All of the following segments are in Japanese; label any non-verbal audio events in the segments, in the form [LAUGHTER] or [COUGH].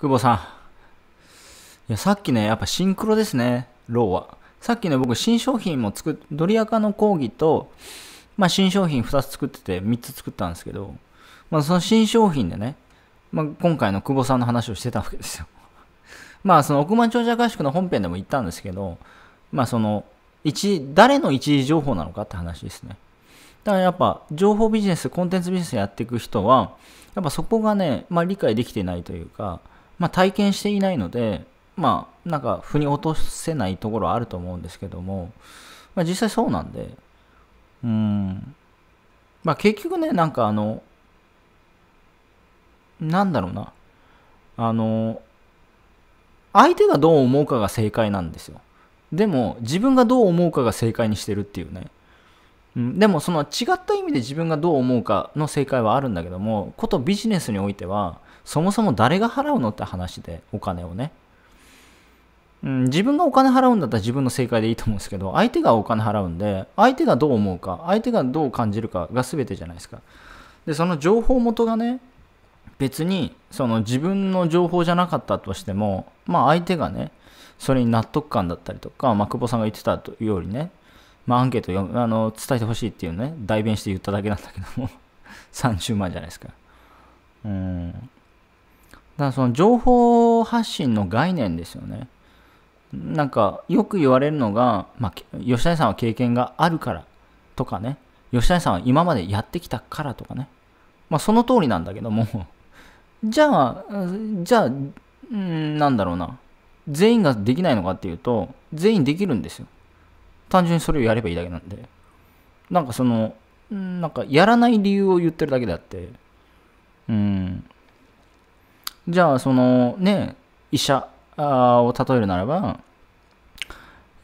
久保さん。いや、さっきね、やっぱシンクロですね、ローは。さっきね、僕、新商品も作っ、ドリアカの講義と、まあ、新商品2つ作ってて、3つ作ったんですけど、まあ、その新商品でね、まあ、今回の久保さんの話をしてたわけですよ。[LAUGHS] まあ、その億万長者合宿の本編でも言ったんですけど、まあ、その、一、誰の一時情報なのかって話ですね。だからやっぱ、情報ビジネス、コンテンツビジネスやっていく人は、やっぱそこがね、まあ、理解できてないというか、まあ、体験していないので、まあ、なんか、腑に落とせないところはあると思うんですけども、まあ、実際そうなんで、うん、まあ、結局ね、なんかあの、なんだろうな、あの、相手がどう思うかが正解なんですよ。でも、自分がどう思うかが正解にしてるっていうね。うん、でも、その違った意味で自分がどう思うかの正解はあるんだけども、ことビジネスにおいては、そもそも誰が払うのって話で、お金をね。うん、自分がお金払うんだったら自分の正解でいいと思うんですけど、相手がお金払うんで、相手がどう思うか、相手がどう感じるかが全てじゃないですか。で、その情報元がね、別にその自分の情報じゃなかったとしても、まあ相手がね、それに納得感だったりとか、まあ、久保さんが言ってたというよりね、まあ、アンケートあの伝えてほしいっていうね、代弁して言っただけなんだけども、30 [LAUGHS] 万じゃないですか。うん。からその情報発信の概念ですよね。なんかよく言われるのが、まあ、吉谷さんは経験があるからとかね、吉谷さんは今までやってきたからとかね、まあその通りなんだけども、[LAUGHS] じゃあ、じゃあ、んなんだろうな、全員ができないのかっていうと、全員できるんですよ。単純にそれをやればいいだけなんで。なんかその、なんかやらない理由を言ってるだけであって、うん、じゃあそのね医者を例えるならば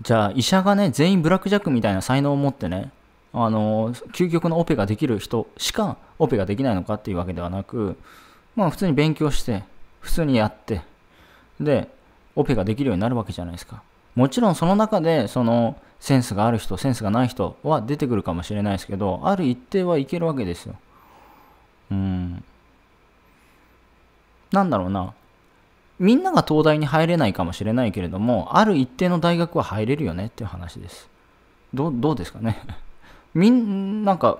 じゃあ医者がね全員ブラック・ジャックみたいな才能を持ってねあの究極のオペができる人しかオペができないのかっていうわけではなくまあ普通に勉強して普通にやってでオペができるようになるわけじゃないですかもちろんその中でそのセンスがある人センスがない人は出てくるかもしれないですけどある一定はいけるわけですようんなんだろうな、みんなが東大に入れないかもしれないけれども、ある一定の大学は入れるよねっていう話です。どうですかね。[LAUGHS] みん、なんか、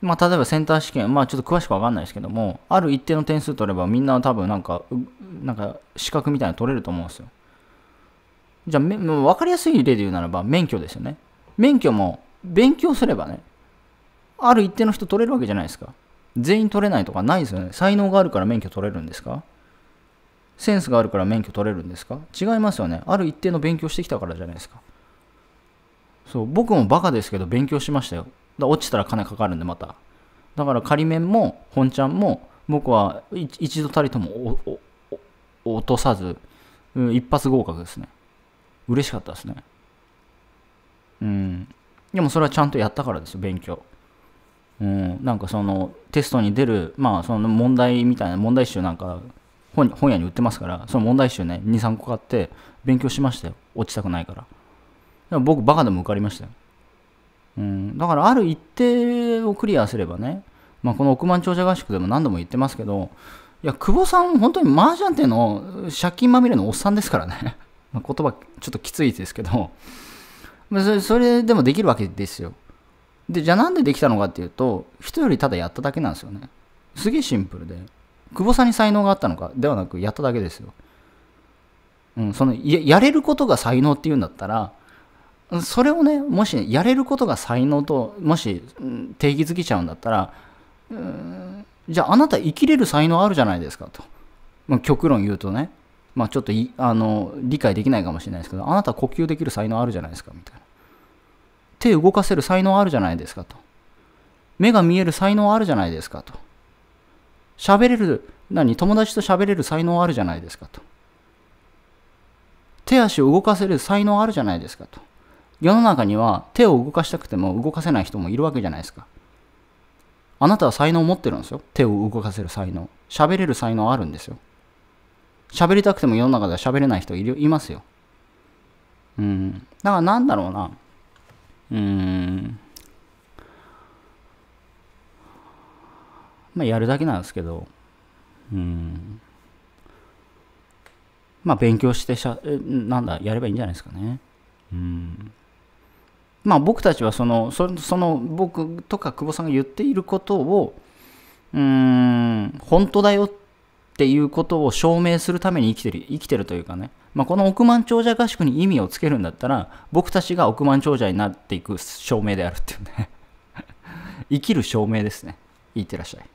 まあ、例えばセンター試験、まあ、ちょっと詳しくわかんないですけども、ある一定の点数取れば、みんな多分なんか、なんか資格みたいなの取れると思うんですよ。じゃあ、分かりやすい例で言うならば、免許ですよね。免許も、勉強すればね、ある一定の人取れるわけじゃないですか。全員取れないとかないですよね。才能があるから免許取れるんですかセンスがあるから免許取れるんですか違いますよね。ある一定の勉強してきたからじゃないですか。そう、僕もバカですけど勉強しましたよ。だ落ちたら金かかるんでまた。だから仮面も本ちゃんも僕は一度たりとも落とさず、うん、一発合格ですね。嬉しかったですね。うん。でもそれはちゃんとやったからですよ、勉強。うん、なんかそのテストに出る、まあ、その問題みたいな問題集なんか本本屋に売ってますからその問題集ね23個買って勉強しましたよ落ちたくないからでも僕バカでも受かりましたよ、うん、だからある一定をクリアすればね、まあ、この億万長者合宿でも何度も言ってますけどいや久保さん本当に麻雀店の借金まみれのおっさんですからね [LAUGHS] 言葉ちょっときついですけどそれでもできるわけですよで、じゃあなんでできたのかっていうと、人よりただやっただけなんですよね。すげえシンプルで。久保さんに才能があったのかではなく、やっただけですよ。うん、そのや、やれることが才能っていうんだったら、それをね、もし、やれることが才能と、もし、定義づけちゃうんだったら、うん、じゃああなた生きれる才能あるじゃないですかと。まあ、極論言うとね、まあ、ちょっとあの理解できないかもしれないですけど、あなた呼吸できる才能あるじゃないですかみたいな。手動かせる才能あるじゃないですかと。目が見える才能あるじゃないですかと。喋れる、何、友達と喋れる才能あるじゃないですかと。手足を動かせる才能あるじゃないですかと。世の中には手を動かしたくても動かせない人もいるわけじゃないですか。あなたは才能を持ってるんですよ。手を動かせる才能。喋れる才能あるんですよ。喋りたくても世の中では喋れない人いますよ。うん。だからなんだろうな。うん、まあ、やるだけなんですけど、うん、まあ、勉強してしゃ、なんだ、やればいいんじゃないですかね。うん。まあ、僕たちはその、そその、僕とか久保さんが言っていることを、うん、本当だよっっていうことを証明するために生きてる、生きてるというかね、まあ、この億万長者合宿に意味をつけるんだったら、僕たちが億万長者になっていく証明であるっていうね [LAUGHS] 生きる証明ですね。いってらっしゃい。